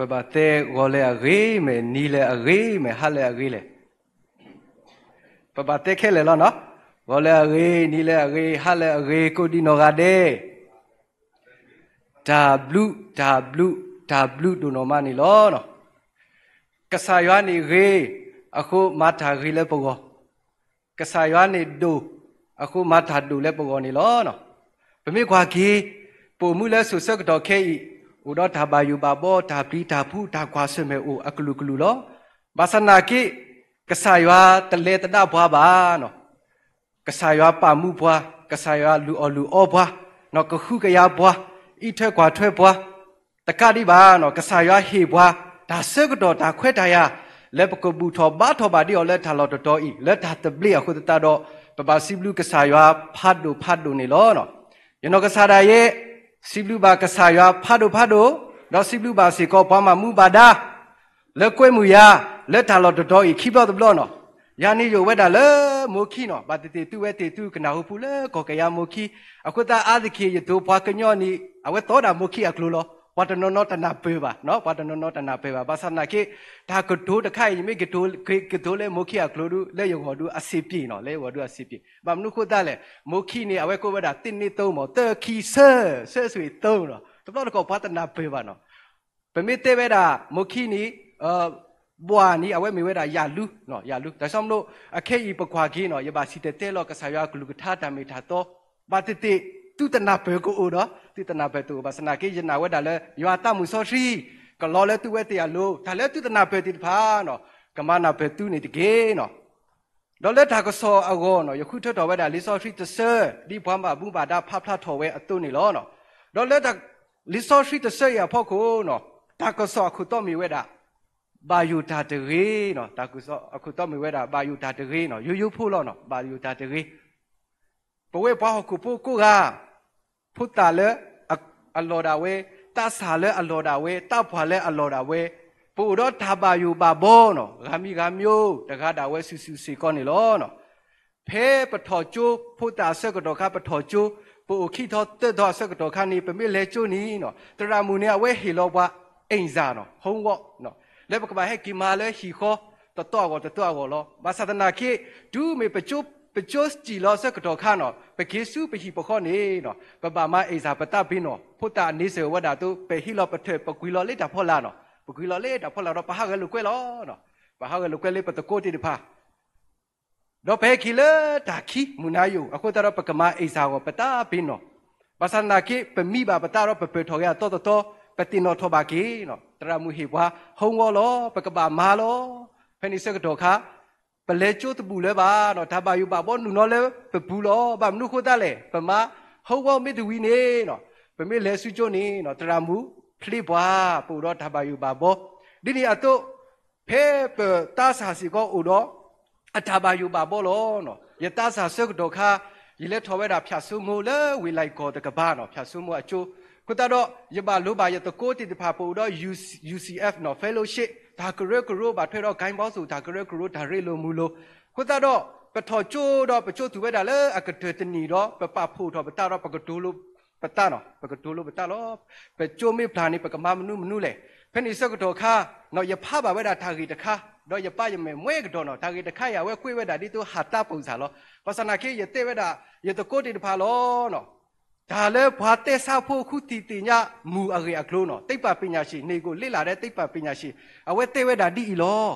ပပတဲ့ရောလဲအရေးမယ်နီလဲအရေးမယ်ဟာလဲအရေးလဲပပတဲ့ခဲလဲလားနော်ရောလဲအရေးနီလဲအရေးဟာလဲအရေးကိုဒီနော်ကတဲ့ w w w တို့နော်မနေလောနော်ကဆာရွာနေရေးအခုမထာရေးလဲပုံကောကဆာရွာနေဒိုအခုမထာဒိုလဲပုံကောနေလောနော်ဗမေခွာကေပုံမှုလဲဆုစက်တော်ခဲဤဥဒတာဘာယူဘာဘောတာပီတာဖူတာခွာဆွမဲအိုအကလူကလူလောဘာသနာကိကဆာယွာတလေတတဘွားပါနော်ကဆာယွာပါမှုဘွားကဆာယွာလူအော်လူအော်ဘွားနော်ကခုကရဘွားဤထက်ကွာထွက်ဘွားတကတိပါနော်ကဆာယွာဟေဘွားဒါဆွကတော်ဒါခွဲ့တရာလက်ပကပူထောဘာထောဘာဒီော်လက်ထာလော်တော်တော်ဤလက်ထာတပလီအခုတတတော့ပပစီဘလူးကဆာယွာဖတ်တို့ဖတ်တို့နေလောနော်ယနောကဆာဒါရဲ့စီဘလူဘာကဆာရွာဖာဒိုဖာဒိုနော်စီဘလူဘာစီကောဘာမမူဘာဒါလက်ကွဲမူယာလက်ထာလော်တော်ဤခိဘတ်ဘလောနော်ယာနီယိုဝက်တာလေမိုခီနော်ဘာတတီတူဝက်တီတူကနာဟုပူလေကောကယာမိုခီအခုတာအာဒခီယတိုဘွားကညောနီအဝက်တော်တာမိုခီအကလိုလောวัตโนนตนาเปบ่ะเนาะวัตโนนตนาเปบ่ะภาษาหนักที่ถ้าเกิดดูตะไคร่ยังไม่เกิดดูเกิดดูเลยโมคีอะกลัวดูเลยยังหัวดูอาศิปีเนาะเลยหัวดูอาศิปีบางนุคุได้เลยโมคีเนี่ยเอาไว้กูว่าด่าตินนี่โตหมอเตอร์คีเซอร์เซอร์สวยโตเนาะทุกท่านก็พัฒนาเปบ่ะเนาะเป็นมิเตเวดาโมคีนี่เอ่อบัวนี่เอาไว้มีเวดายาลูเนาะยาลูแต่สมโนอะเคอีปะควากีเนาะยาบาสิเตเตลอกะสายากลูกะทาตามิทาโตบาติติตุตนาเปกูอุดอตุตนาเปตูบัสนากิยนาเวดาเลยยาตามุซอชีก็รอแล้วตุเวติอาโลดาแล้วตุตนาเปติพาเนาะกมานาเปตุนี่ตะเกเนาะတော့လက်ထာကစောအကောနော်ယခုထတော်ဝဲတာလီစောရှိတဆဲဒီဘွမ်းပါဘူးပါတာဖဖတ်တော်ဝဲအတုနေလောနော်တော့လက်တာလီစောရှိတဆဲရဖို့ကိုနော်တာကစောခုတော်မီဝဲတာဘာယူတာတရေနော်တာကစောအခုတော်မီဝဲတာဘာယူတာတရေနော်ယူယူဖို့လောနော်ဘာယူတာတရေပဝဲဘွားဟုတ်ကိုပို့ကိုကพุตาเลอัลลอดาเวตาสาเลอัลลอดาเวตาพาเลอัลลอดาเวปูรถทบาอยู่บาโบเนาะกามีกามิโอตะกาดาเวซิซิซิก้อนนี่ลอเนาะเพปะถอจูพุตาเสกดอกาปะถอจูปูขี้ทอเตดอเสกดอกานี่เป็นไม่เลจูนี้เนาะตรามูเนี่ยเวฮิโลบะเอ็งซาเนาะฮงวะเนาะแล้วปะกบาให้กิมาเลฮิคอตะตอกอตะตอกอลอมาสาธนาคิดูเมปะจูပကျောစတီလောဆကတော်ခါနော်ပကေစုပဟိပခောနေနော်ပပမအိဇာပတဘင်းနော်ဖုတာနေစေဝဒါတုပဟိလောပထေပကွီလောလေတာဖောလာနော်ပကွီလောလေတာဖောလာတော့ပဟာကလူကွဲလောနော်ပဟာကလူကွဲလေပတကိုတိတဖာတော့ပဲခီလေတာခီမူနာယုအခုတရပကမအိဇာကိုပတဘင်းနော်ပသနာကိပမိပါပတတော့ပပေထော်ရတော့တော့ပတိနော်ထောပါကိနော်တရမူဟိဘွားဟုံဝောလောပကပမာလောဖဲနိစကတော်ခါပလဲကျိုးတပူလဲပါတော့ဓာပါယူပါဘောနုနောလဲပဘူးလောဗမနုခိုတလဲဗမဟောကောမိတဝီနေနော်ဗမေလဲစုကျိုးနေနော်တရာမူဖလိဘွားပူတော့ဓာပါယူပါဘောဒီနေအတုဖဲပတာစာစီကောဥတော့အဓာပါယူပါဘောလောနော်ယတစာဆုကတော်ခါဒီလဲထော်ဝဲတာဖြတ်ဆုမိုးလဲဝေလိုက်ကောတကဘာနော်ဖြတ်ဆုမိုးအချိုးခုတတော့ယပါလိုပါယတကိုတိတဖာပူတော့ UCF နော် fellowship ဒါကရကရဘာထွေတော့ဂိုင်းပေါ့ဆိုဒါကရကရဒါရေလိုမူလိုခုတတော့ပထောချိုးတော့ပချိုးသူပဲဒါလေအကတတနီတော့ပပဖို့တော့ပတာတော့ပကတိုးလို့ပတာတော့ပကတိုးလို့ပတာလို့ပချိုးမေဖလာနေပကမမနုမနုလေဖဲနေစကတော်ခါတော့ယဖပါဝဲဒါထာဂီတခါတော့ယပယမဲမွဲကတော်တော့ထာဂီတခါရဝဲခွေးဝဲဒါဒီသူဟာတာပုံစာလို့ပစနာခေယတဲ့ဝဲဒါယတကိုတိတဖာလို့နော်ဒါလည်းဘာတက်ဆဖို့ခုတီတင်ညမူအရေအကလုံးတော့တိတ်ပပညာရှိနေကိုလစ်လာတဲ့တိတ်ပပညာရှိအဝဲတဲဝဲတာဒီလော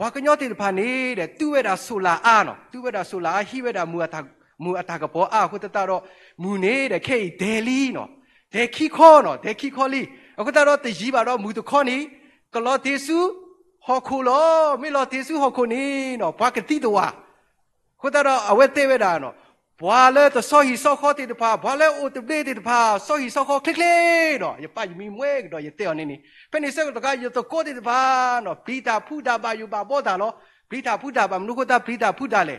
ဘာကညောတိဖာနေတဲ့သူဝဲတာဆိုလာအာနော်သူဝဲတာဆိုလာဟိဝဲတာမူအတာမူအတာကဘောအာခုတတတော့မူနေတဲ့ခေဒဲလီနော်ဒဲခီခောနော်ဒဲခီခောလီအခုတတော့တကြီးပါတော့မူတခောနီကလောတေစုဟောခုလောမေလောတေစုဟောခုနီနော်ဘာကတိတဝါခုတတော့အဝဲတဲဝဲတာနော်ဘွာလဲတဆောဟီဆောခေါ်တေတဖာဘွာလဲအိုတပလေတေတဖာဆောဟီဆောခေါ်ခလစ်ခလေတော့ယပယမီမွဲတော့ယတဲ့အောင်နေနေဖနေဆက်တော့ကယတကိုတေတဖာတော့ဘီတာဖူတာပါယူပါပေါ်တာလောဘီတာဖူတာပါမနုခတာဘီတာဖူတာလေ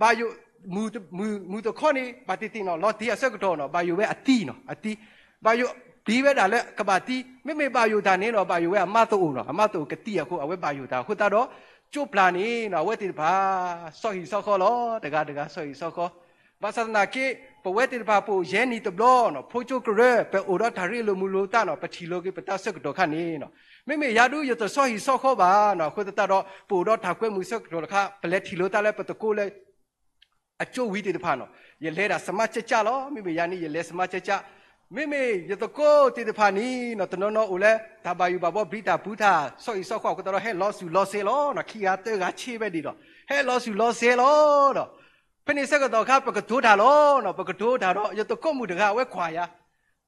ဘာယူမူမူမူတခေါနေပါတီတီနော်လောတီအဆက်ကတော့နော်ဘာယူပဲအတီနော်အတီဘာယူဒီပဲဒါလဲကပါတီမိမိပါယူတာနင်းတော့ပါယူပဲအမတ်တို့နော်အမတ်တို့ကတိရခုအဝဲပါယူတာခုတာတော့ကျုပ်ပလာနေနော်ဝဲတေတဖာဆောဟီဆောခေါ်လောတကတကဆောဟီဆောခေါ်ဘာသာနာကေပဝဲတိဘာပူရဲနီတဘလောနော်ဖိုချိုကရဲပေအိုရတာရီလိုမူလိုတာနော်ပတိလိုကေပတာဆက်တော့ခနေနော်မိမိရာဒူရတဆောဟီဆောခောပါနော်ခွတတတော့ပူတော့ထာကွဲမှုဆက်တော့ခပလက်ထီလိုတာလဲပတကိုလဲအကျိုးဝီတိတဖာနော်ရလဲတာစမချက်ကြလောမိမိယာနီရလဲစမချက်ကြမိမိရတကိုတိတဖာနီနော်တနောနောဦးလဲဒါပါယူပါဘောဘိတာဘုသာဆောဟီဆောခောကတော့ဟဲလောဆူလောဆေလောနော်ခီယာတဲကချေပဲဒီတော့ဟဲလောဆူလောဆေလောတော့ဖနိစကတော့ခပကဒိုးတာလောနော်ပကဒိုးတာတော့ယတကုတ်မှုတကဝဲခွာရ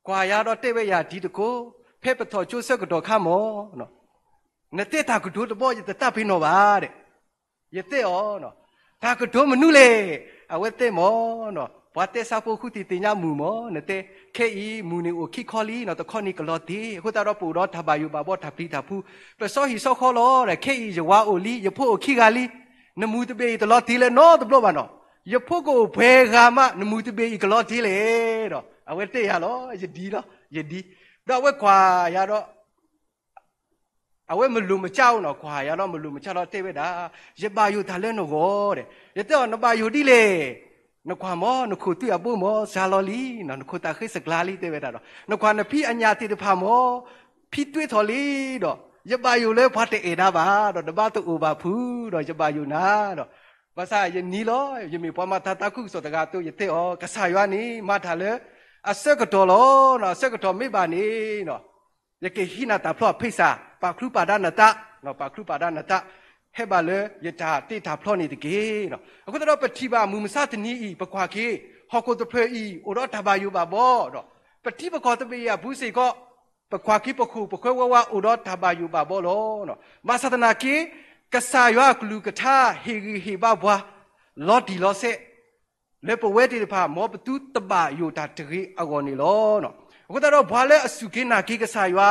ခွာရတော့တဲ့ဝဲရဒီတကိုဖဲပတော်ချိုးစကတော့ခမောနော်နတဲ့တာကဒိုးတဘောယတတဖိနော်ပါတဲ့ယတဲ့ဩနော်တာကဒိုးမနုလေအဝဲတဲ့မောနော်ဘာတဲ့စာဖို့ခုတီတင်ညမူမောနတဲ့ခဲဤမူနေကိုခိခေါ်လီနော်တခေါနီကလော်တီခုတာတော့ပူတော့ထပါယူပါဘောထပိတာဖူးပစောဟီစောခေါ်လောတဲ့ခဲဤယဝအိုလီယဖို့ခိကလီနမူတပေတလော်တီလဲနော်တဘောပါနော်ယဖို့ကိုဘယ်ကမှနမူတပေဤကလောတိလေတော့အဝဲတေရလောယဒီလောယဒီတော့ဝဲခွာရတော့အဝဲမလူမချောင်းတော့ခွာရတော့မလူမချတော့တေဝဲတာယပါယုဒါလဲနော်ကောတဲ့ယတော့နပါယုတိလေနခွာမောနခုတိအပုမောဇာလောလီနော်နခုတာခိစကလာလီတေဝဲတာတော့နခွာနဖီအညာတိတဖာမောဖီတွေးတော်လီတော့ယပါယုလဲဖတ်တဲ့အေနာပါတော့တပတ်တူဘာဖူးတော့ယပါယုနာတော့ภาษาเยนีลอยมีพอมาตาตาคุสตกาตุยเตออกษายานี้มาทาเลอาเซกตอลอเนาะเซกตอไม่บานี้เนาะยะเกหินาตาพลอพิษาปาครุปาดานตะเนาะปาครุปาดานตะဟဲ့ပါလေယထာတိတာဖလို့နေတကေနော်အခုတော့ပတိပါမူမစတနီဤပခွာကေဟောကိုတဖဲဤဩတော့တဘာယူပါဘောတော့ပတိပခောတပေရဘူးစီကောပခွာကိပခုပခွဲဝဝဩတော့တဘာယူပါဘောလောနော်မသဒနာကေကဆာရွာကလူကထာဟေဂီဟေဘဘွာလော်ဒီလော်ဆက်လေပဝဲတီဖာမောပတူတပါယိုတာတကြီးအကောနေလောနော်အခုတော့ဘွာလဲအစုကိနာကိကဆာရွာ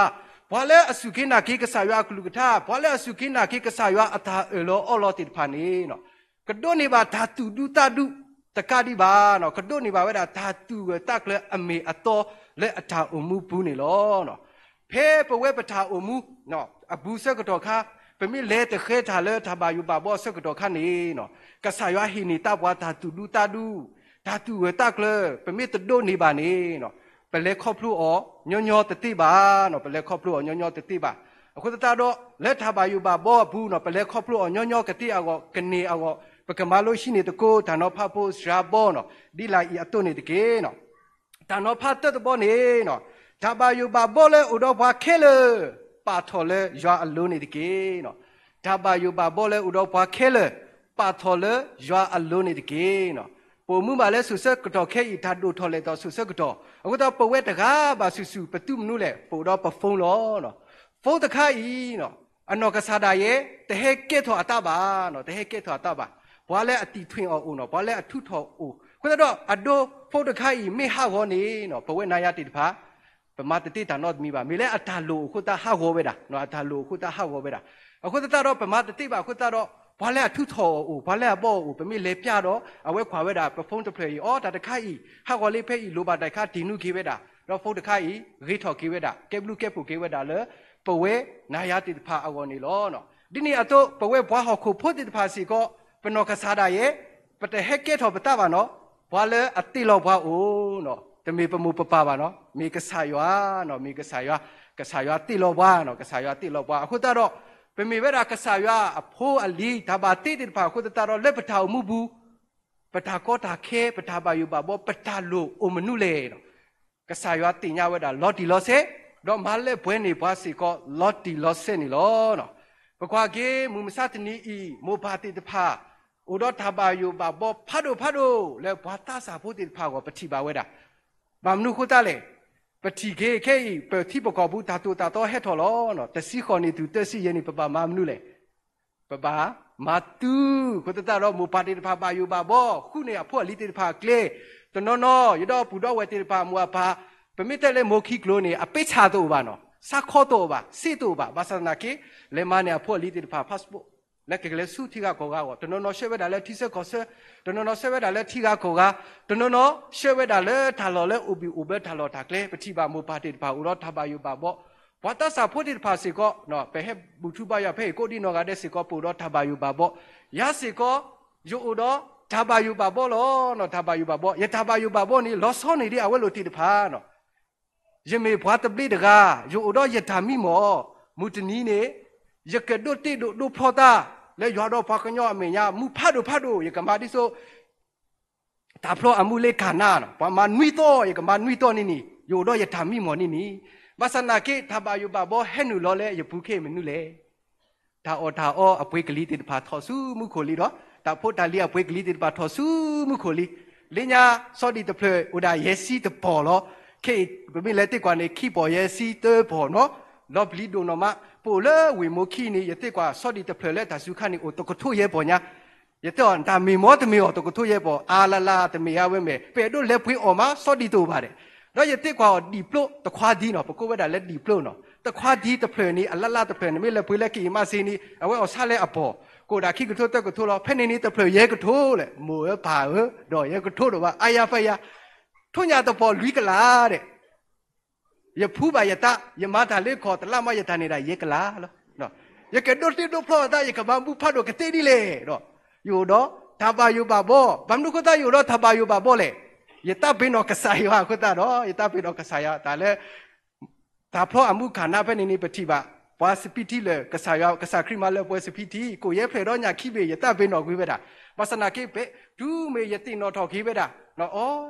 ဘွာလဲအစုကိနာကိကဆာရွာကလူကထာဘွာလဲအစုကိနာကိကဆာရွာအသာအလောအော်လော်တီဖာနေနော်ကတွနေပါဓာတုဒုတတုတကတိပါနော်ကတွနေပါဝဲတာဓာတုတက်လဲအမေအတော်လက်အထာအမှုဘူးနေလောနော်ဖဲပဝဲပထာအမှုနော်အဘူးဆက်ကတော့ခါပမိလေတခဲထာလဲထာဘာယူပါဘောဆကတော်ခနေနော်ကဆာယွာဟီနီတဘွာတာတူလူတာဒူဓာတုဝတကလပမိတဒိုနေပါနေနော်ပလဲခေါပလူအောညောညောတတိပါနော်ပလဲခေါပလူအောညောညောတတိပါအခုတတတော့လက်ထာပါယူပါဘောဘူးနော်ပလဲခေါပလူအောညောညောကတိအောကနေအောပကမာလို့ရှိနေတကိုဒါနောဖဖို့ရာဘောနော်ဒီလာဤအတုနေတကေနော်ဒါနောဖတ်တဲ့ဘောနေနော်ဒါပါယူပါဘောလဲဥတော်ဘွားခဲလေပါထော်လဲရွာအလုံးနေတကေနော်ဒါပါယူပါဘောလဲဥတော်ဘွားခဲလဲပါထော်လဲရွာအလုံးနေတကေနော်ပုံမှုပါလဲဆုဆက်ကတော်ခဲဤဓာတုထော်လဲတော့ဆုဆက်ကတော်အခုတော့ပဝက်တကားပါဆုဆုပတုမနုလဲပို့တော့ပဖုံးလောနော်ဖုံးတခါဤနော်အနော်ကစားတာရဲ့တဟဲကဲ့ထော်အတပါနော်တဟဲကဲ့ထော်အတပါဘွားလဲအတီထွင်အောင်နော်ဘွားလဲအထုထော်အိုခွတော့အဒိုဖုံးတခါဤမေဟောနေနော်ပဝက်နာရတိတဖာ pema tete tanot mi ba mile atalo khuta ha go be da no atalo khuta ha go be da akhuta ta ro pema tete ba khuta ro ဘာလဲအထုထော်ဦးဘာလဲအပေါ့ဦးပမိလေပြတော့အဝဲခွာဝဲတာပဖုံးတဖလေအော်ဒါတခိုက်ဤဟာကောလေးဖဲဤလိုပါတိုက်ခါဒီနုကေဝဲတာတော့ဖုံးတခိုက်ဤရေထော်ကေဝဲတာကဲဘလူးကဲဖူကေဝဲတာလေပဝဲနာယတိတဖာအော်နေလောနော်ဒီနေ့အတော့ပဝဲဘွားဟော်ခုဖို့တိတဖာစီကောပနောကစားတာရဲ့ပတဟက်ကဲထော်ပတပါနော်ဘာလဲအတိလောဘွားဦးနော်မေပမှုပပပါနော်မေကဆာရွာနော်မေကဆာရွာကဆာရွာတိလောဘွားနော်ကဆာရွာတိလောဘွားအခုတော့ပမေဝရကဆာရွာအဖိုးအလီဒါပါတိတိပါအခုတော့လက်ပထာမှုဘူးပထာကောတာခဲပထာပါယူပါဘောပထာလိုအမနုလေနော်ကဆာရွာတင်ညဝဲတာလော်တီလော်ဆေတော့မလဲဘွဲနေဘွားစီကောလော်တီလော်ဆေနေလောနော်ပခွာကေမူမစတနီဤမောဘာတိတဖာဩဒတာပါယူပါဘောဖတ်တို့ဖတ်တို့လဲဘွားတဆာဖို့တိတဖာကောပတိပါဝဲတာ mamnu khutale pathige khei pathi pakabu dhatu ta to hetho lo no tasi khoni tu tasi yeni papa mamnu le papa matu khutata ro mu pati pha ba yu ba bo khu ne ya pho li ti pha kle to no no yu do pu do we ti pha mu pha pemite le mo khi klo ne a pe cha to ba no sa kho to ba si to ba basana ke le ma ne a pho li ti pha passport လက်ကလေးစုထိကကောကကောတနော်နော်ရှဲဝဲတာလဲထိဆက်ကောဆက်တနော်နော်ဆဲဝဲတာလဲထိကကောကတနော်နော်ရှဲဝဲတာလဲထာလော်လဲဥပီဥဘဲထာလော်တာကလေးပတိပါမူပါတိပါဥရောထာပါယူပါဘောဘာတဆာဖို့တိပါစီကောနော်ပဲဟဲဘူထုပါရဖဲကိုဒီနော်ကတဲ့စီကောပူရောထာပါယူပါဘောရစီကောယူဥတော်ထာပါယူပါဘောလောနော်ထာပါယူပါဘောယထာပါယူပါဘောနီလောဆောနေတဲ့အဝဲလိုတိတဖာနော်ယမေဘွားတပိတကာယူဥတော်ယထာမိမောမုတနီနေယကဒုတ်တိဒုဖောတာလဲရွာတော့ဖခင်ရောအမေညာမူဖတ်တို့ဖတ်တို့ရကမာတိဆိုတာဖလိုအမှုလေခနာနော်ဘာမနွီတော့ရကမာနွီတော့နိနီယိုတော့ရထာမိမော်နိနီဘာစနာကေသဘာယဘဘောဟဲနူလောလဲယပုခေမနူလဲဒါအော်ဒါအော်အပွေးကလေးတေတဖာထော်ဆူမှုခိုလီတော့တာဖို့တာလီအပွေးကလေးတေတဖာထော်ဆူမှုခိုလီလင်ညာဆော်ဒီတဖလေဥဒါယေစီတပေါ်လောခေဘမိလဲတေကွာနေခီပေါ်ယေစီတေပေါ်နော်လော့ဘလီဒိုနော်မပိုလေဝီမိုခီနီယတဲ့ကွာဆော့ဒီတဖလဲဒါစုခနီအိုတကထုရဲ့ပေါ်ညာယတဲ့န်ဒါမီမောတမီောတကထုရဲ့ပေါ်အာလာလာတမီရဝဲမယ်ပေတို့လက်ဖွေးအော်မှာဆော့ဒီတူပါတယ်တော့ယတဲ့ကွာဒီပလော့တခွာဒီနော်ပကိုဝဲတာလက်ဒီပလော့နော်တခွာဒီတဖလဲနီအလလာတဖလဲနီမေလက်ဖွေးလက်ကီမစင်းနီအဝဲအော်ဆလဲအပေါ်ကိုဒါခိကထုတက်ကထုလောဖဲနေနီတဖလဲရဲကထုလေမိုးပါတော့ရဲကထုတော့အာယာဖယာထုညာတပေါ်လူကလာတဲ့ယဖူးပါယတယမတာလေးခေါ်တလမယတနေတာယေကလာလို့နော်ယေကဒိုတိဒိုဖလောတာယေကဘမ်ဘူးဖတ်တော့ကတိဒီလေတော့ယူတော့သဘာယူပါဘောဘမ်နုခတာယူတော့သဘာယူပါဘောလေယတဘိနောကဆာယောခတာတော့ယတဘိနောကဆာယောဒါလည်းဒါဖလောအမှုခန္ဓာပဲနေနေပတိပါဘွာစပိတိလေကဆာယောကဆာခရမလေပွဲစပိတိကိုရဲဖလေတော့ညာခိပေယတဘိနောကွေးပဲတာဝဆနာကိပေဒူးမေယတိနောထော်ခေးပဲတာနော်ဩ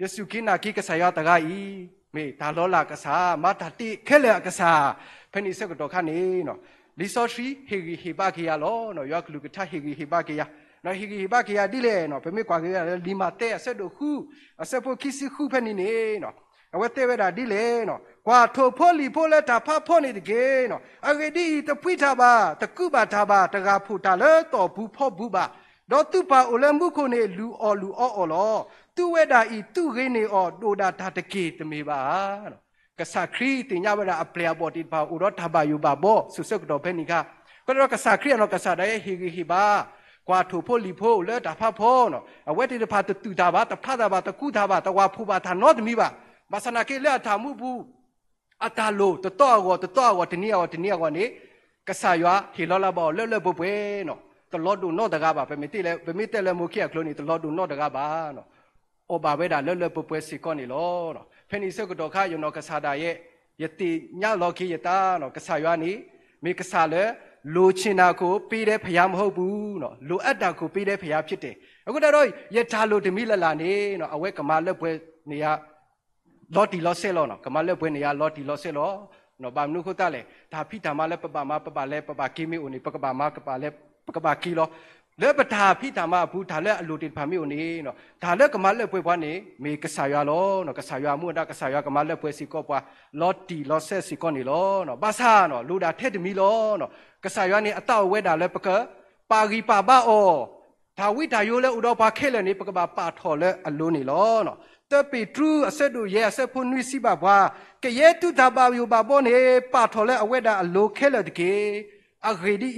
ယေစုကိနာကိကဆာယောတဂါဤမေဒါလောလာကစားမတာတိခဲလေကစားဖနိစကတော့ခနေနော်လီဆိုထရီဟေဂီဟေဘာကီယာလောနော်ယောကလူကထဟေဂီဟေဘာကီယာနော်ဟေဂီဟေဘာကီယာဒီလေနော်ဖမေကွာကီယာလီမာတဲအဆက်တို့ခုအဆက်ဖို့ခိစီခုဖနိနေနော်အဝတဲဝဲတာဒီလေနော်ကွာထိုဖို့လီဖို့လက်တာဖဖို့နေတကေနော်အဂဒီတပိတာပါတကုပါတာပါတကဖူတာလဲတော်ဘူးဖို့ဘူးပါတော့သူပါအိုလံမှုခုနေလူအော်လူအော်အော်လောသူဝဲတာဤသူဂိနေအောတိုတာဒါတကေတမေပါတော့ကဆာခရီတင်ညဝရအပလျာပေါ်တိပါဥရထဘယူပါဘောဆုစကတော့ဖဲနိကကတော့ကဆာခရီနော်ကဆာဒဲဟီဂီဟီပါကွာထုဖို့လီဖို့လဲတာဖဖို့နော်အဝဲတိတဖာတူတာပါတဖတာပါတကုတာပါတဝါဖူပါသာနောသမီပါမဆနာကေလဲတာမှုဘူးအတာလိုတတော်ကောတတော်ကောတနည်းကောတနည်းကောနေကဆာရွာဟီလောလာဘောလဲလဲဘွယ်နော်တလော့တူနော့တကားပါပဲမတိလဲမတိလဲမိုခိယကလိုနီတလော့တူနော့တကားပါနော်အော်ဘာပဲဒါလွတ်လွတ်ပွပွဲစီကောနေလောတော့ဖဲနီဆုကတော်ခါယုံတော်ကဆာတာရဲ့ယတိညလောကိယတာတော့ကဆာရွာနေမေကဆာလဲလိုချင်တာကိုပေးတဲ့ဖရာမဟုတ်ဘူးနော်လိုအပ်တာကိုပေးတဲ့ဖရာဖြစ်တယ်အခုတော့ယထာလိုဓမိလလာနေနော်အဝဲကမာလက်ပွဲနေရလော်တီလော်ဆဲလောနော်ကမာလက်ပွဲနေရလော်တီလော်ဆဲလောနော်ဘာမနုခုတလဲဒါဖိဓမ္မလဲပပမပပလဲပပကိမေဦးနေပကပမကပလဲပကပကီလောလဲပတာဖိတာမဘူးဒါလဲအလိုတင်ဖာမို့နေနော်ဒါလဲကမလဲပွဲပွားနေမေကဆာရွာလောနော်ကဆာရွာမှုဒါကဆာရွာကမလဲပွဲစီကောပွားလော်တီလော်ဆက်စီကောနေလောနော်ဘာသာနော်လူဒါထက်တမီလောနော်ကဆာရွာနေအတောက်ဝဲဒါလဲပကပါဂီပါဘာအောဒါဝိဒါယိုလဲဥတော်ပါခဲလဲနေပကပါပါထော်လဲအလိုနေလောနော်တပိထူအဆက်တို့ရဲ့အဆက်ဖုန်နွိစီပါဘွာကရဲတုဒါပါယူပါဘောနေပါထော်လဲအဝဲဒါအလိုခဲလဲတကေအဂေဒီ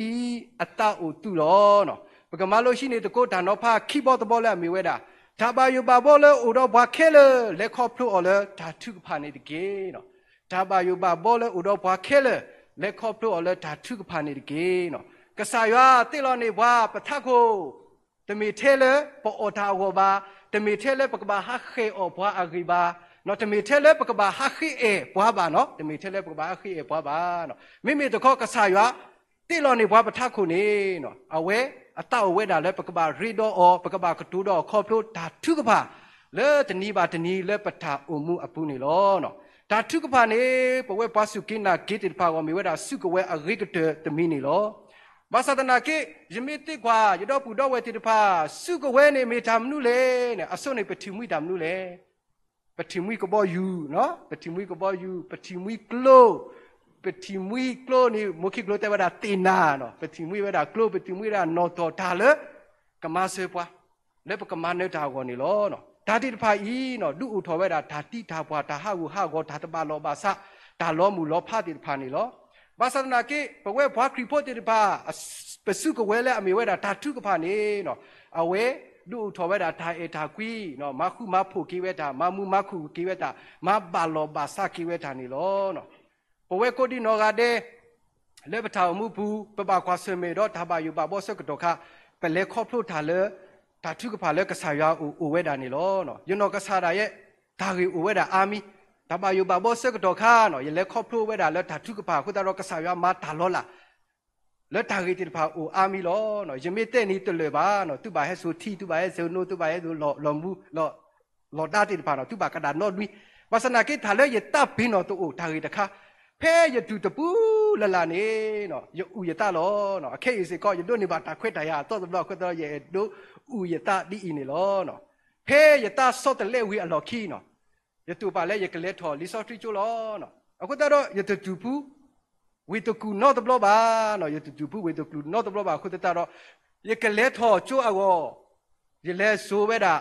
အတောက်အူတူလောနော်ပကမလို့ရှိနေတကိုဒါနော်ဖာခီဘောတဘောလဲမီဝဲတာဒါပါယူပါဘောလဲဥတော်ဘွားခဲလဲလက်ခေါပလို့အော်လဲဒါထုဖာနေတကေနော်ဒါပါယူပါဘောလဲဥတော်ဘွားခဲလဲလက်ခေါပလို့အော်လဲဒါထုဖာနေတကေနော်ကဆာရွာတိလောနေဘွားပထကိုတမီထဲလဲပေါ်အော်တာဝဘာတမီထဲလဲပကဘာဟခဲအော်ဘွားအဂိဘာနော်တမီထဲလဲပကဘာဟခိအေဘွားပါနော်တမီထဲလဲပကဘာဟခိအေဘွားပါနော်မိမိတခေါကဆာရွာတိလောနေဘွားပထခုနေနော်အဝဲအတောက်ဝဲတာလဲပကပရီတော့အောပကပကတူတော့ခေါ်ပြောဓာတုကပလဲတနီပါတနီလဲပထအုံမှုအပုနေလောနော်ဓာတုကပနေပဝဲပါစုကိနာဂေတပါကောမီဝဲတာစုကဝဲအရိကတတမီနေလောမသဒနာကေယမေတိကွာရတော့ပူတော့ဝဲတိတပါစုကဝဲနေမေတာမနုလေနဲ့အစွနေပတိမွိတာမနုလေပတိမွိကဘောယူနော်ပတိမွိကဘောယူပတိမွိကလော petimui klo ni mukhi klo te bada tina no petimui bada klo petimui ra no to ta le kama se pwa le pa kama ne ta go ni lo no ta ti pha i no du u tho ba da ta ti ta pwa ta ha gu ha go ta ta ba lo ba sa ta lo mu lo pha ti pha ni lo ဘာသာနာကေပဝဲဘွားခရီပိုတေပါပစုကဝဲလဲအမေဝဲတာဓာတုကဖာနေနော်အဝဲလူထော်ဝဲတာဓာအေဓာကွီနော် မခုမဖို့ကိဝဲတာမမှုမခုကိဝဲတာမပါလောပါစကိဝဲတာနေလောနော်ပဝဲကိုဒီနောဂါဒေလေပထာမှုဘူးပပခွာဆွေမေတော့ဒါပါယူပါဘောဆကတော်ခပလေခေါဖလို့ထားလေဒါထုကဖာလေကဆာယောအိုဝဲတာနေလောနော်ယနောကဆာတာရဲ့ဒါရီအိုဝဲတာအာမီဒါပါယူပါဘောဆကတော်ခနော်ယလေခေါဖလို့ဝဲတာလေဒါထုကဖာခုတတော်ကဆာယောမာဒါလောလာလောတာရီတိဖာအိုအာမီလောနော်ယမေတဲ့နီတလေပါနော်သူပါဟဲဆိုထီသူပါဟဲဇုံနိုသူပါဟဲဆိုလော်လော်မှုလော်လော်တာတိဖာနော်သူပါကဒါနော်နွီဝါစနာကိထာလေယတဘင်းနော်တူအိုဒါရီတခါဖဲယတူတပူလလနေနော်ယဥယတလောနော်အခေအစီကောယလွတ်နေပါတာခွတ်တရာတော့တဘလခွတ်တော့ရဲ့တို့ဥယတဒီအင်းနေလောနော်ဖဲယတဆော့တလဲဝီအလော်ခီနော်ယတူပါလဲယကလက်ထော်လီဆော့ထရီချိုလောနော်အခုတော့ယတူတူပူဝီတကူနော်တဘလပါနော်ယတူတူပူဝီတကူနော်တဘလပါခုတတော့ယကလက်ထော်ချိုအောယလဲဆိုပဲတာ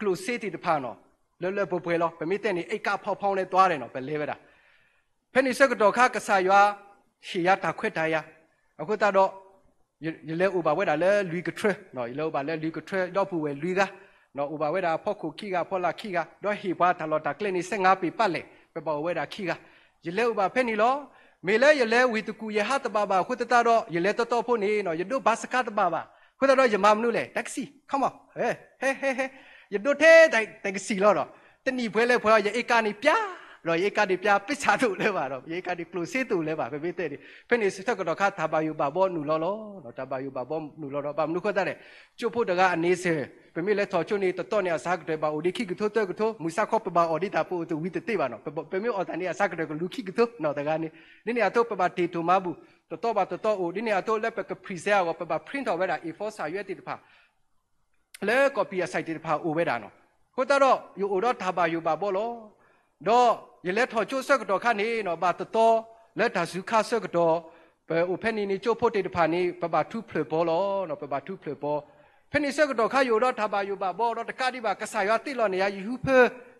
ကလိုစီတီတဖာနော်လဲလဲပွဲပွဲလောဗမိတဲ့နေအိတ်ကဖောက်ဖောင်းလဲသွားတယ်နော်ပဲလဲပဲတာဖဲနိစကတော်ခါကဆာယွာရှီယတာခွတ်တာယအခုတတော့ရလဲဥပါဝဲတာလဲလူကထရနော်ရလဲဥပါလဲလူကထရတော့ဖူဝဲလူကနော်ဥပါဝဲတာဖောက်ခုခိကဖောက်လာခိကတော့ဟိဘာတလော်တာကလနိစငါပိပတ်လေပပဝဲတာခိကရလဲဥပါဖဲနိလောမေလဲရလဲဝီတကူယဟတပါပါခွတ်တတော့ရလဲတော်တော်ဖို့နေနော်ရတို့ဘာစကတပါပါခွတ်တော့ယမမနုလေတက္စီခမောဟဲဟဲဟဲရတို့ထဲတိုင်တက္စီလောတော့တဏီဖွဲလဲဖွဲရဧကနိပြာလော်ရေကဒီပြပစ်ချတူလဲပါတော့ရေကဒီကလုစေတူလဲပါပဲပဲတဲ့ဒီဖိနေစတက်ကတော့ခါသာပါယူပါဘောနူလောလောတော့တပါယူပါဘောနူလောတော့ပါမနုခတ်တဲ့ကျုပ်ဖို့တကအနေစေပဲမိလဲထော်ချုံနေတတော်နေအစားကတဲ့ပါအိုဒီခိကထိုတဲ့ကထိုမူစာခော့ပပါအော်ဒီတာပို့တူဝီတဲ့ပါနော်ပဲမိအော်တန်နေအစားကတဲ့ကလူခိကထိုနော်တကနေနင်းနေအတော့ပပါတေတူမဘူးတတော်ပါတတော်အိုဒီနေအတော့လက်ပကပရီဆဲအော်ပပါ print တော့ဝဲတာ A4 စာရွက်တဲ့တဖာလဲ copy အစိုက်တဲ့တဖာအိုဝဲတာနော်ကိုတော့ယူအိုတော့သာပါယူပါဘောလောတော့ရလက်ထော်ကျိုးဆက်ကတော့ခါနေနော်ဘာတတော်လက်ဒါစုခါဆက်ကတော့ဘယ်ဥဖက်နေနေကျိုးဖို့တေတဖာနေပပထုဖလဘောလောနော်ပပထုဖလဘောဖက်နေဆက်ကတော့ခါယူတော့ထပါယူပါဘောတော့တကတိပါကဆာရတိလောနေရယူဖ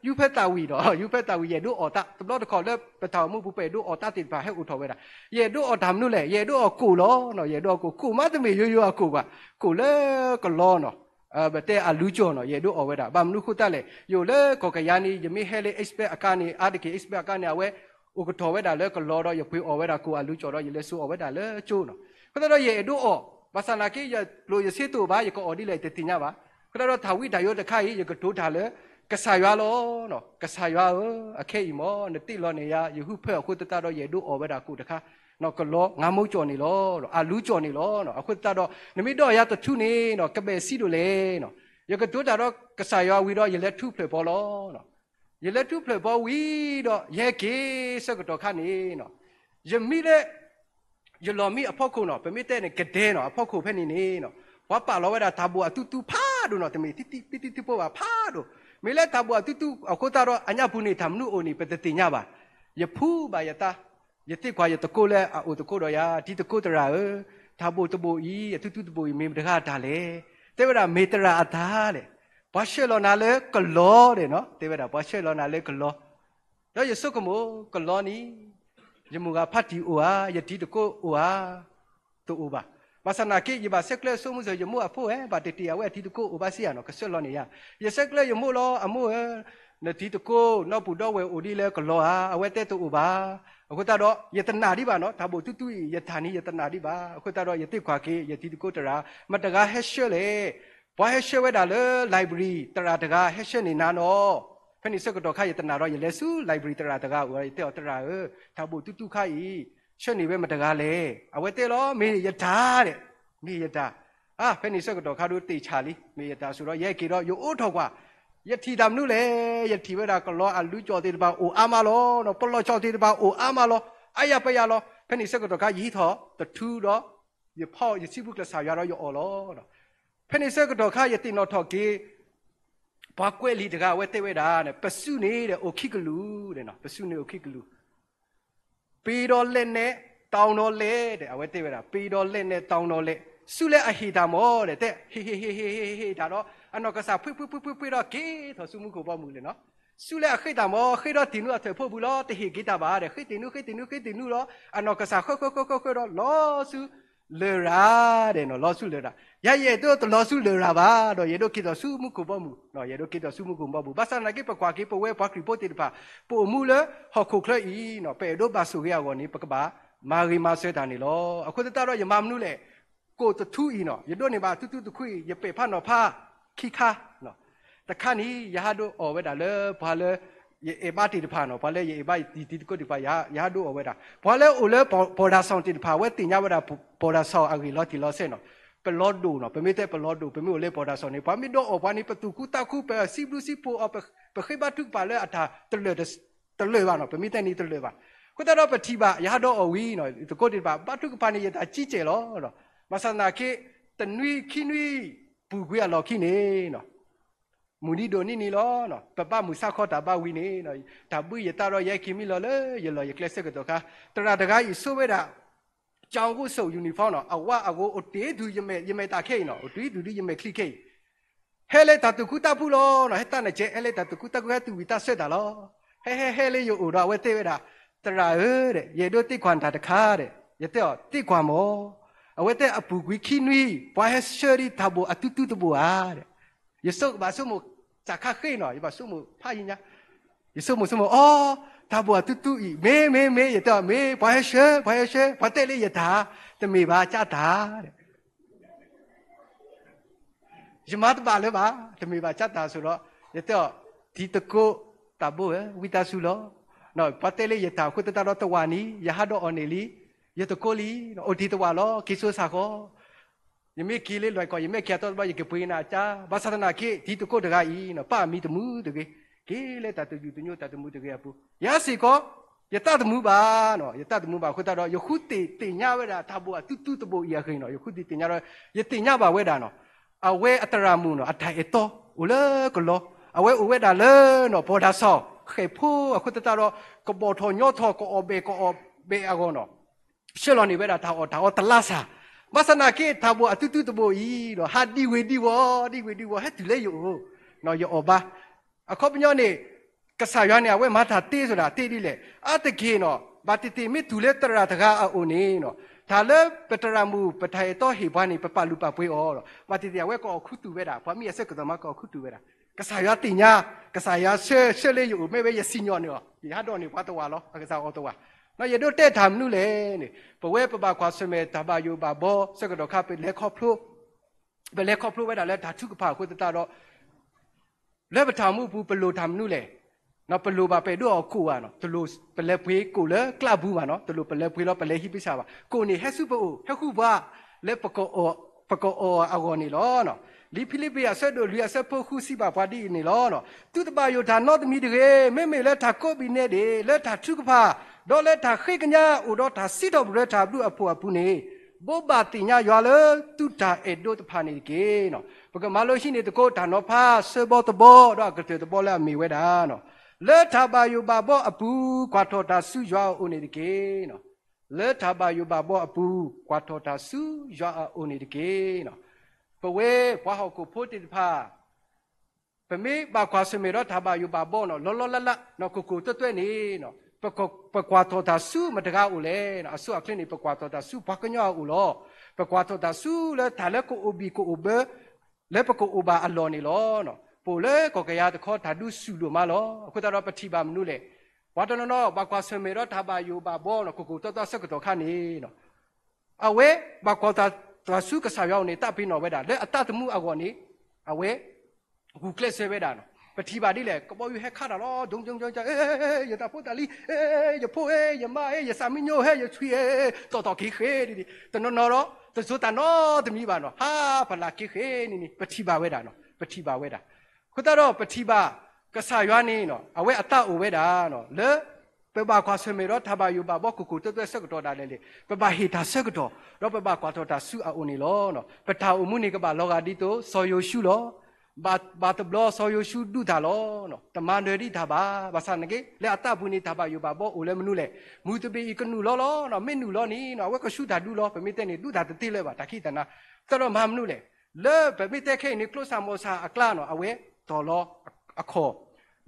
ယူဖက်တာဝီတော့ယူဖက်တာဝီရဲ့တို့အော်တာတဘလို့တခေါ်လက်ပထောင်မှုပူပဲတို့အော်တာတေတဖာဟဲ့ဥထော်ဝဲတာရဲ့တို့အော်ဒါမနုလေရဲ့တို့အော်ကိုလောနော်ရဲ့တို့ကိုကိုမသမေရိုးရိုးအကိုကကိုလဲကလောနော် bete alucho no ye do oweda ba mnu khutale yo le ko kayani yemi hele expe akani adike expe akani awe u ko toweda le ko loro ye pui oweda ko alucho ro ye le su oweda le chu no ko do ye do o basana ki ye lo ye situ ba ye ko odi le te tinya ba ko do thawi da yo de khai ye ko do da le ကဆာရွာလောနော်ကဆာရွာအခဲ့မောနတိလောနေရယဟုဖဲ့ခုတတတော့ရေတို့အော်ဝဲတာခုတခါနော်ကလောငါမုတ်ကြော်နေလောတော့အာလူးကြော်နေလောနော်အခုတတ်တော့နမိတော့ရတထုနေနော်ကပဲစီတို့လေနော်ယကတုတာတော့ကဆာယောဝီတော့ယလက်ထုဖလေဘောလောနော်ယလက်ထုဖလေဘောဝီတော့ရဲကေစကတော်ခနေနော်ယမိတဲ့ယလော်မိအဖို့ခုနော်ပမိတဲ့နဲ့ကဒဲနော်အဖို့ခုဖက်နေနေနော်ဝါပါလောဝဲတာတာဘူအတူတူဖာတို့နော်တမေတိတိပိတိတိပေါ်ပါဖာတို့မေလက်တာဘူအတူတူအခုတာတော့အညဘူးနေသမနုအိုနေပတတိညပါယဖူးပါယတာယတိခွာယတကုလဲအိုတကုတော့ရာဒီတကုတရာဒါပို့တပို့ဤအတူတူတပို့ဤမင်းတကားဒါလေတေဝရာမေတရာအသာလေဘာရှေလောနာလေကလောတဲ့နော်တေဝရာဘာရှေလောနာလေကလောတော့ယစုကမောကလောနီယမူကဖတ်တီအိုဟာယတိတကုအိုဟာတူအိုပါဘာသနာကိယဘာဆက်ကလဆုမှုဇယမူအဖို့ဟဲဘာတတိယဝဲတိတကုအိုပါစီရနော်ကဆွလောနေရယဆက်ကလယမူလောအမှုဟဲနတိတကိုနောက်ပူတော့ဝဲဦးဒီလဲကလောဟာအဝဲတဲ့တူပါအခုတတော့ယတနာဒီပါနော်ဒါပို့တူတူယထာနီယတနာဒီပါအခုတတော့ယတိခွာခေယတိတကိုတရာမတကားဟက်ရှဲလေဘွားဟက်ရှဲဝဲတာလေ library တရာတကားဟက်ရှဲနေနာနော်ဖနိစကတော့ခယတနာတော့ယလဲစု library တရာတကားဦးတဲ့တရာဒါပို့တူတူခယရှဲနေပဲမတကားလေအဝဲတဲ့လို့မေယထာတဲ့မေယထာအာဖနိစကတော့ခါတို့တေချာလီမေယထာဆိုတော့ရဲ့ကေတော့ယိုအိုးထောက်ကယတိတမနုလေယတိဝေဒကလောအလူကြောတိတပါအိုအာမလောနော်ပလောချောတိတပါအိုအာမလောအယပယလောခဏိစကတော့ကယီထောတထူတော့ယဖောယစီဘုကလဆာရရောယောလောနော်ဖဏိစကတော့ခယတိနော်ထောကေဘာကွဲလီတကဝဲတဲ့ဝဲတာနဲ့ပစုနေတဲ့အိုခိကလူတဲ့နော်ပစုနေအိုခိကလူပေတော်လက်နဲ့တောင်းတော်လက်တဲ့အဝဲတဲ့ဝဲတာပေတော်လက်နဲ့တောင်းတော်လက်စုလက်အဟိတာမောတဲ့တဲ့ဟေဟေဟေဟေဟေဒါတော့အနောက်ကစားဖွိဖွိဖွိဖွိဖွိတော့ကေသောစုမှုကိုပေါ့မှုလေနော်စုလဲခိတမောခိတော့တင်နုအထွေဖို့ဘူးလို့တဟိကိတာပါတဲ့ခိတင်နုခိတင်နုခိတင်နုတော့အနောက်ကစားခွခွခွခွခွတော့လောစုလေရာတဲ့နော်လောစုလေရာရရဲ့တို့လောစုလေရာပါတော့ရေတို့ကိတော့စုမှုကိုပေါ့မှုနော်ရေတို့ကိတော့စုမှုကိုပေါ့မှုဘာသာနာကိပကွာကိပဝဲဘွားကိပိုတိတပါပို့မှုလဲဟော်ခုခလဲဤနော်ပဲတို့ဘာစုရကောနိပကပါမာရီမာဆွဲတာနေလောအခုတတတော့ယမမနုလေကိုတထူဤနော်ရတို့နေပါတူတူတခွိရပေဖတ်နော်ဖားခိခာနော်တခါနီယဟာတို့အော်ဝဲတာလေဘာလဲယေဘာတိတဖာနော်ဘာလဲယေဘာဒီတိကိုတိဖာယဟာတို့အော်ဝဲတာဘာလဲအိုလဲဘော်ဒါဆောင်တိတဖာဝဲတင်ညဝဲတာဘော်ဒါဆောင်အဂီလောတိလောဆဲနော်ပလော့ဒိုနော်ပမေတဲ့ပလော့ဒိုပမေကိုလဲဘော်ဒါဆောင်နေဘာမီတော့အော်ဘာနီပတူကူတာခုပဲစီဘလူးစီပိုအပပခိဘာတုပါလဲအတာတလဲတလဲပါနော်ပမေတဲ့နီတလဲပါကိုတော့ပတိပါရတော့အဝီနော်ဒီကိုတိပါပတုကပါနေရတာကြီးကျယ်လောတော့မဆန္ဒခေတနွီခိနွီပူကွေးလော်ခိနေနော်မူနီဒိုနီနီလောနော်ပပမူစာခေါ်တာပါဝီနေနော်ဒါပူရတာရောရဲခိမီလော်လေရလော်ရကလက်ဆက်ကတော့ခါတရာတကားဤဆိုဝဲတာကြောင်ကိုစုပ်ယူနီဖောင်းနော်အဝအကိုအတေးသူယမဲယမဲတာခိနော်အတူတူတူယမဲခိခိဟဲလေတာတကူတာပူလောနော်ဟဲတာနဲ့ကျဲဟဲလေတာတကူတာကွဲတူဝီတာဆက်တာလောဟဲဟဲဟဲလေယူဦးတော်ဝဲသေးဝဲတာတရာဟဲတဲ့ရေတို့တိခွန်တာတကားတဲ့ရတဲ့တိခွန်မောအဝတ်အပူကွီခိနွီဘွားဟက်ရှယ်ရီတဘောအတူတူတဘောအားတဲ့ယေဆုဘာဆုမစာခခိနော်ယေဘာဆုမဖာရင်ညာယေဆုမဆုမအော်တဘောအတူတူဤမေမေမေယတမေဘွားဟက်ရှယ်ဘွားဟက်ရှယ်ဘတ်တဲလေးယတာတမေဘာကြတာတဲ့ယမတ်ဘာလဲဘာတမေဘာကြတာဆိုတော့ယတဒီတကိုတဘောဝိတဆုလောနော်ဘတ်တဲလေးယတာခုတတတော့တဝါနီယဟတော့အော်နေလီ yeto koli odito walo kiso sako yeme kile loy ko yeme kya to ba yeke puina cha basata na ke dito ko daga i no pa mi to mu to ke kile ta to ju to nyo ta to mu to ke apu ya si ko yata to mu ba no yata to mu ba ko ta ro yo khu te te nya we da ta bo a tu tu to bo ya khin no yo khu te te nya ro ye te nya ba we da no a we atara mu no athai eto ule ko lo a we u we da le no bo da so khe phu ko ta ta ro ko bo tho nyo tho ko obe ko obe a go no ရှေလော်နေပဲတာတော့တော့တလဆာမဆနာကေတာဘောအတူတူတဘောဤတော့ဟာဒီဝေဒီဝဒီဝေဒီဝဟဲ့တူလေယောနော်ယောဘာအခေါပညောနေကဆာရွာနေဝဲမသာတေးဆိုတာတေးတိလေအတကေနော်ဘာတိတိမေတူလေတရာတကားအိုနေနော်ဒါလည်းပတရမှုပထိုင်တော့ဟိဘာနေပပလူပပွေးဩတော့မတိတဝဲကောခုတူပဲတာဘာမီဆက်ကတမကောခုတူပဲတာကဆာရတင်ညာကဆာရရှဲရှဲလေးယူမေပဲရစီညောနေရောဒီဟာတော့နေဘာတော်ဝါလောအကဆာဩတော်ဝါနော်ယဒုတဲ့ဓမ္မနုလေနေပဝဲပပခွာဆွမေတပါယောပါဘောစကတော်ခပလေခေါဖလိုဘလေခေါဖလိုဝဲတာလဲဓာတုကဖခွေတတတော့လဲပထာမှုဘူးဘလိုဓမ္မနုလေနော်ပလိုပါပဲတို့အခုကနော်ဒလိုပလက်ဖွေးကိုလဲကလဘူးပါနော်ဒလိုပလက်ဖွေးတော့ပလက်ဟိပိစာပါကိုနေဟက်စုပိုဟက်ခုဘွားလဲပကောအောပကောအောအဂောနီလောနော်လီဖိလိပိယဆက်တို့လူရဆက်ဖို့ခုစီပါဘာတိနေလောနော်သူတပါယောဒါနောသမီတကယ်မေမေလဲဒါကုတ်ပြီးနေတယ်လဲဒါထုကဖာတော့လေဒါခိကညာဥတော့ဒါစီတော့ဘရတာဘူးအဖို့အပူနေဘောပါတိညာရွာလေသူတာအေဒိုတဖာနေကေနော်ဘကမလို့ရှိနေတကောဒါနော်ဖာဆေဘောတဘောတော့ကတဲ့တဘောလာမီဝဲတာနော်လေထာပါယူပါဘောအပူကွာထောတာစုရွာအိုနေတကေနော်လေထာပါယူပါဘောအပူကွာထောတာစုရွာအိုနေတကေနော်ပဝဲဘွားဟောက်ကိုဖိုးတိတဖာပမေပါခွာစမေတော့ထာပါယူပါဘောနော်လောလောလတ်လတ်နော်ကိုကိုတွတ်တွဲနေနော်ပကပကွာတော်တာစုမတကားဦးလဲနော်အစုအခင်းနေပကွာတော်တာစုဘကညောဦးလောပကွာတော်တာစုလဲတာလကိုအဘီကိုအဘလဲပကိုအဘအလောနေလောနော်ပိုလဲကောကရတခေါ်ဓာတုစုလို့မလောအခုတော့ပတိပါမနုလဲဝါတနောဘကွာဆွေမေရောထဘာယောဘဘောနော်ကိုကိုတော်တော်ဆက်ကတော့ခနေနော်အဝဲဘကွာတာတော်စုကစားရောက်နေတပိနော်ဝဲတာလဲအတတမှုအကောနေအဝဲအခုကလက်ဆွဲဝဲတာနော်ปฏิบัติแหละก็บอกอยู่ให้ข้าดล้อจงจงจงจงเอ้ยอย่าตาพูดตาลีเอ้ยอย่าพูดเอ้ยอย่ามาเอ้ยอย่าสามิโยเฮ้ยอย่าชุยเอ้ยต่อต่อขี้เขดิดิตอนนอรอตะสุตานอตะมีบานอฮ่าพลาขี้เขนี่นี่ปฏิบัติเวดานอปฏิบัติเวดาခုတတော့ပတိပါကဆာရွာနေနော်အဝဲအတအိုဝဲတာနော်လေပပခွာဆွေမေတော့ထပါယူပါဘောကူကူတွတ်တွတ်ဆက်ကတော့တာလေလေပပဟေတာဆက်ကတော့တော့ပပခွာတော့တာဆူအိုနေလောနော်ပထာအမှုနေကပါလောကတိတိုဆော်ယိုရှုလောဘာဘာတဘလောဆောယရှုဒုဒါလောနော်တမန်တွေဒီဒါပါဘာသာနကေလက်အတဘူးနေဒါပါယောပါဘောအိုလဲမနုလဲမူတပိကနုလောလောနော်မင်းနုလောနီနော်ဝက်ကရှုဒါဒုလောပမိတဲ့နေဒုဒါတတိလဲပါဒါခိတနာတော်တော်မမနုလဲလဲပမိတဲ့ခဲနေကလုဆာမောဆာအကလာနော်အဝဲတော်လောအခေါ်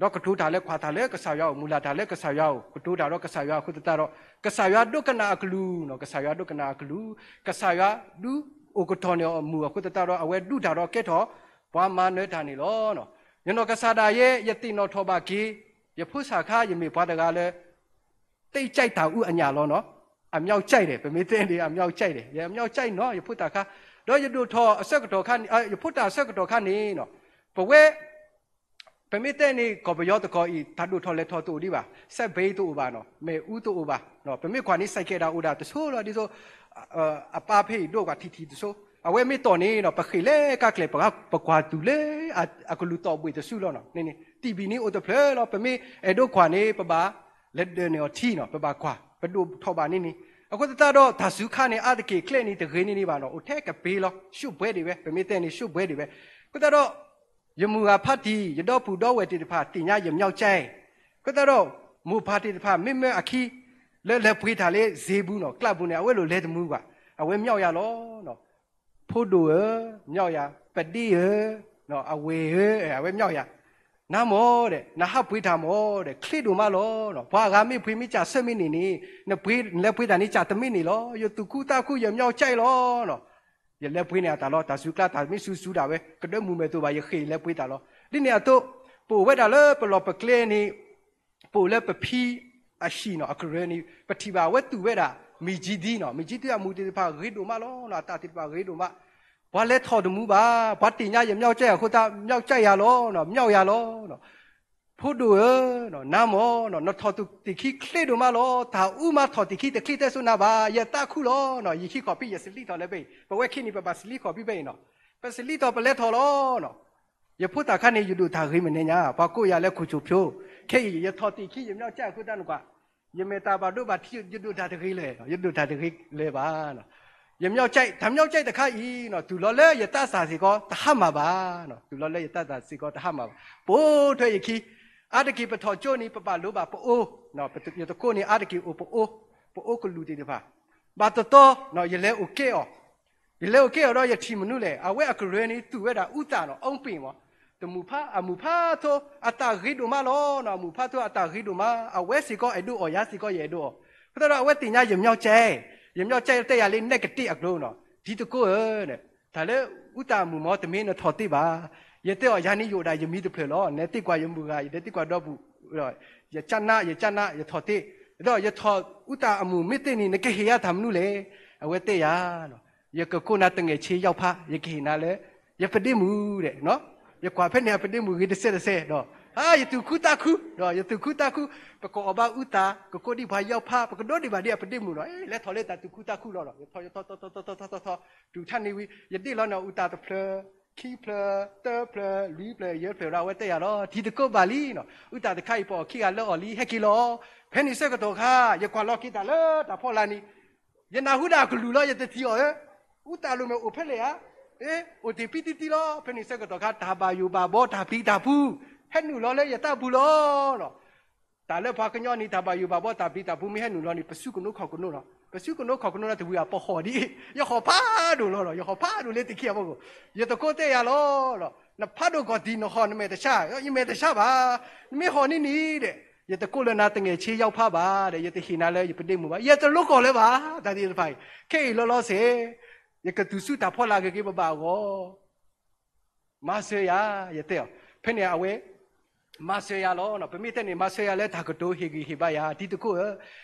တော့ကထူတာလဲခွာတာလဲကဆာရောမူလာတာလဲကဆာရောကထူတာတော့ကဆာရောခုတတာတော့ကဆာရောဒုကနာကလူနော်ကဆာရောဒုကနာကလူကဆာရောဒုဩကထောနေမူခုတတာတော့အဝဲဒုတာတော့ကဲတော့ဘွာမာနွဲ့တာနေလောနော်ညနောကဆာတာရဲ့ယတိနောထောပါကီယဖုစာခယမေဘွာတကလည်းတိတ်ကြိုက်တာဥအညာလောနော်အမြောက်ကြိုက်တယ်ပမေတဲ့နေအမြောက်ကြိုက်တယ်ရအမြောက်ကြိုက်နော်ယဖုတာခတော့ယတုထောအဆက်ကတော်ခယဖုတာဆက်ကတော်ခနေနော်ပဝဲပမေတဲ့နေကောပယောတကောဤဓာတုထောလဲထောတူဒီပါဆက်ဘေးတူပါနော်မေဥတူပါနော်ပမေခွာနေစိုက်ခဲ့တာဥဒါတဆိုးတော့ဒီဆိုအပါဖေးတို့ကထီထီတဆိုးအဝဲမေတော်နေတော့ပခိလေကကလေပကပကွာတူလေအကလူတော်ပွေတဆူလောနော်နေနေတီဘီနေအိုတဖလေလောပမေအဒိုခွာနေပပါလက်ဒနေော်တီနော်ပပါခွာပဒိုထောပါနေနေအခုတတတော့ဒါစုခနဲ့အတကေကလက်နေတခေနေနေပါနော်အိုထက်ကပေးလောရှုပ်ဘွဲတွေပဲပမေတဲ့နေရှုပ်ဘွဲတွေပဲခုတတော့ယမူဟာဖတ်တီရတော့ပူတော့ဝဲတေတဖာတင်ညရမြောက်ကျဲခုတတော့မူဖတ်တေတဖာမင်းမအခီလက်လက်ပွေးထားလေဈေးဘူးနော်ကလပ်ဘူးနေအဝဲလိုလဲတမှုကအဝဲမြောက်ရလောနော်ဖို့တူဟမြောက်ရပတိဟနော်အဝေဟအဲဝဲမြောက်ရနာမောတဲ့နဟပွေးတာမောတဲ့ခလစ်တို့မလောနော်ဘာကမိဖွေးမိကြဆက်မိနေနေနပွေးလက်ပွေးတာနေကြတမိနေလောယသူကူတာခုရမြောက်ကြိုက်လောနော်ရလက်ပွေးနေတာလောတာစုကလာတာမိဆူဆူတာပဲကတွဲမူမဲ့သူပါရခေလက်ပွေးတာလောဒီနေအတော့ပိုဝဲတာလေပလောပကလေနေပိုလက်ပဖီအရှိနော်အကရနေပတိပါဝဲသူဝဲတာ mijidina mijidi amudi pa rido ma lo na ta ti pa rido ma ba le tho de mu ba ba ti nya ye myaw chai ya khu ta myaw chai ya lo no myaw ya lo no phu do ye no na mo no no tho tu ti khi khle do ma lo ta u ma tho ti khi te khle te su na ba ye ta khu lo no yi khi kho pi ye sli tho le be ba we khi ni ba ba sli kho pi be no ba sli tho ba le tho lo no ye phu ta kha ni yu du ta ri me ne nya ba ko ya le khu chu phyo khe ye tho ti khi ye myaw chai khu ta no kwa ယမေတာပါတို့ပါထိယွတ်တာတခိလဲယွတ်တာတခိလဲပါနော်ယမြောက်ကြိုက်ဓမြောက်ကြိုက်တခါဤနော်သူလောလဲယတစာစီကောတဟမှာပါနော်သူလောလဲယတစာစီကောတဟမှာပါဘိုးထွေယခိအာတကိပထောကျိုနီပပလိုပါပအိုးနော်ပတုညတကိုနီအာတကိအိုပအိုးပအိုးကလူတီတပါဘာတတော်နော်ယလဲโอเคော်ယလဲโอเคော်တော့ယထီမနုလဲအဝဲအကရဲနီသူဝဲတာဥတာနော်အုံးပင်ပါ mupa amupa to atagidu malo na mupa to atagidu ma awesi ko edu o yasi ko yedu ko to awe tinya yim nyaw che yim nyaw che te ya le negative aglo no di to ko ne ta le uta mu mo te me no tho ti ba ye te o ya ni yo da yim mi de phle lo ne ti kwa yim bu ga ye ti kwa do bu ye chana ye chana ye tho ti do ye tho uta amu mi te ni ne ke he ya tham nu le awe te ya no ye ko ko na te nge che yaw pha ye ke na le ye pdi mu de no ya kwa phe ne pede mu gede se se do ha ya tu ku ta ku do ya tu ku ta ku pe ko oba u ta ko ko di ba ya pha pe ko do di ba di pede mu do eh le tho le ta tu ku ta ku lo lo ya tho ya tho tho tho tho tho tho tu than ni wi ya di lo na u ta ta phle ခီပလတာပလလီပလရပလရဝတ်တရတော့ဒီတကုတ်ပါလီနော်ဥတာတခိုက်ပေါ်ခီကလော်လီဟက်ကီလောဖဲနေဆက်ကတော့ခါရကွာလော်ခီတာလော်တာဖော်လာနီယနာဟုဒါကလူလော်ရတတိော်ဥတာလိုမဲ့ဥဖက်လေဟာ eh OTP titi lo peni se ko ka ta ba yu ba bo ta pi ta pu he nu lo le ya ta bu lo lo ta le pha ka nyo ni ta ba yu ba bo ta pi ta pu mi he nu lo ni pasu ko no kho ko no lo pasu ko no kho ko no la tu ya po ho di ya ho pa du lo lo ya ho pa du le ti kia bo ko ya to ko te ya lo lo na pha do ko di no ho ni me ta sha yo me ta sha ba mi ho ni ni de ya to ko le na te nge che yau pha ba de ya te hi na le ya pe de mu ba ya to lo ko le ba ta di pa ke lo lo se 也个读书打破那个给不把我，马赛亚也对哦，朋友喂，马赛亚咯，那不没得你马赛亚来打个多黑个黑吧呀，滴得过，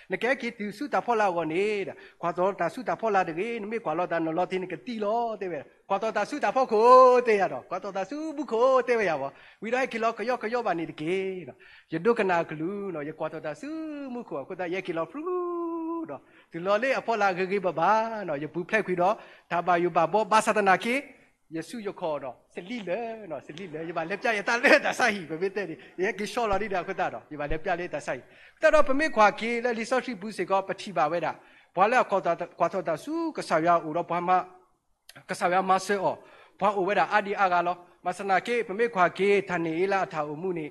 那该给读书打破那个呢，挂到打书打破那个，你没挂到但那老天那个地咯，对不对？挂到打书打破可对呀咯，挂到打书不可对不呀不？为了给老个要个要把你的给，也多个那个路，那也挂到打书不可，可他也给老不咯。ဒီလောလေအဖောလာဂေဂေဘဘာနော်ယဘူဖလက်ခွီတော့ဒါပါယူပါဘောဘာသဒနာကေယေရှုယခေါ်တော့စလိလေနော်စလိလေယဘာလက်ပြရတာလေတဆိုင်ဘဘေတဲ့ယေကေရှောလာရီဒါခွတာတော့ယဘာလက်ပြလေတဆိုင်တတော်ပမေခွာကေလေလီဆော့ရှိဘူးစေကောပတိပါဝဲတာဘွာလက်ခေါ်တာခွာထောတာစုကဆာရဦးတော့ဘာမကဆာရမဆေအောဘွာဦးဝဲတာအာဒီအာကလောမဆနာကေပမေခွာကေဌာနေလာထာဦးမှုနေ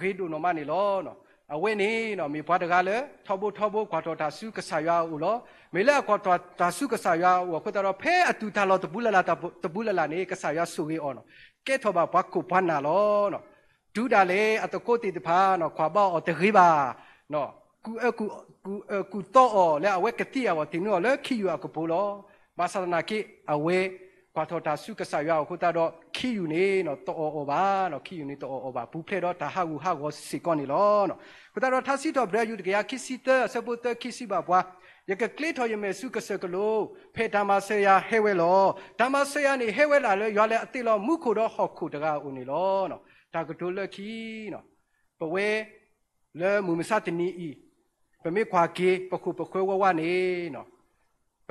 ဂေတုနော်မနေလောနော်အဝဲနေနော်မေဘွားတကားလဲထောက်ဖို့ထောက်ဖို့ခွာတော်တာစုကဆာရွာဦးလောမေလက်ခွာတော်တာစုကဆာရွာဦးခွတ်တော်ဖဲအတူတာလောတပူလလာတပူလလာနေကဆာရွာစုကြီးအော်နော်ကဲထောပါဘွားကိုဘွားနာလောနော်ဒူးတာလေအတကိုတီတဖာနော်ခွာပေါ့အော်တခေးပါနော်ကူအကူကူအကူတော့အော်လဲအဝဲကတိအော်တင်းနော်လဲခီယူအကပိုလောမဆာနာကိအဝဲပါတော်တာစုကဆာရွာကိုတာတော့ခီယူနေနော်တော်အော်ပါနော်ခီယူနေတော်အော်ပါဘူးဖလေတော့ဒါဟာဟူဟာကိုစီကောနေလောနော်ကိုတာတော့သာစီတော်ဘရယူတကရခီစီတဆပုတ်တခီစီပါဘွာယကကလေထော်ယမဲစုကဆကလိုဖေဓမ္မဆေယဟဲဝဲလောဓမ္မဆေယနေဟဲဝဲလာလဲရွာလဲအတိလောမှုခိုတော့ဟော်ခုတကဦးနေလောနော်ဒါကတိုလက်ခီနော်ပဝဲလဲမူမစတနီဤပမေခွာကေပခုပခွဲဝဝနေနော်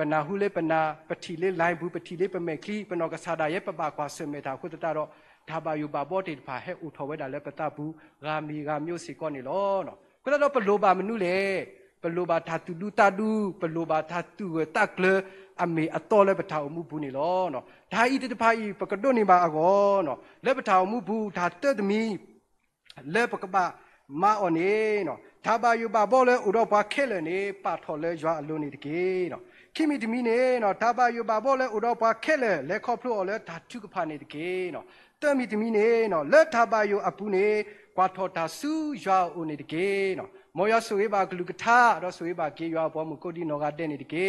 ပနာဟုလေပနာပတိလေလိုင်ဘူးပတိလေပမေခိပနောကဆာဒရဲ့ပပကွာဆွေမေတာခုတတတော့ဒါပါယူပါပေါ်တေဖာဟဲ့ဥထော်ဝဲတာလဲပတဘူးဂါမီဂါမျိုးစီကောနေလောနော်ခုတတော့ပလိုပါမနုလေပလိုပါဓာတုလူတတုပလိုပါဓာတုဝတကလအမေအတော်လဲပထာမှုဘူးနေလောနော်ဒါဤတဖာဤပကတွနေပါအကောနော်လဲပထာမှုဘူးဒါတက်သမီလဲပကပမာအော်နေနော်ဒါပါယူပါပေါ်လဲဥတော့ပါခဲလဲနေပါထော်လဲရွာအလုံးနေတကေနော်ခိမိတမီနေနော်ဒါပါယူပါဘောလဲဥတော်ပါခက်လဲလဲခေါဖလို့လဲဒါထုကဖာနေတကေနော်တဲ့မီတမီနေနော်လဲဒါပါယူအပူနေကွာထော်တာဆူရွာဦးနေတကေနော် မောရဆွေပါဂလူကထာတော့ဆွေပါကေရွာဘောမှုကိုတိနောကတဲ့နေတကေ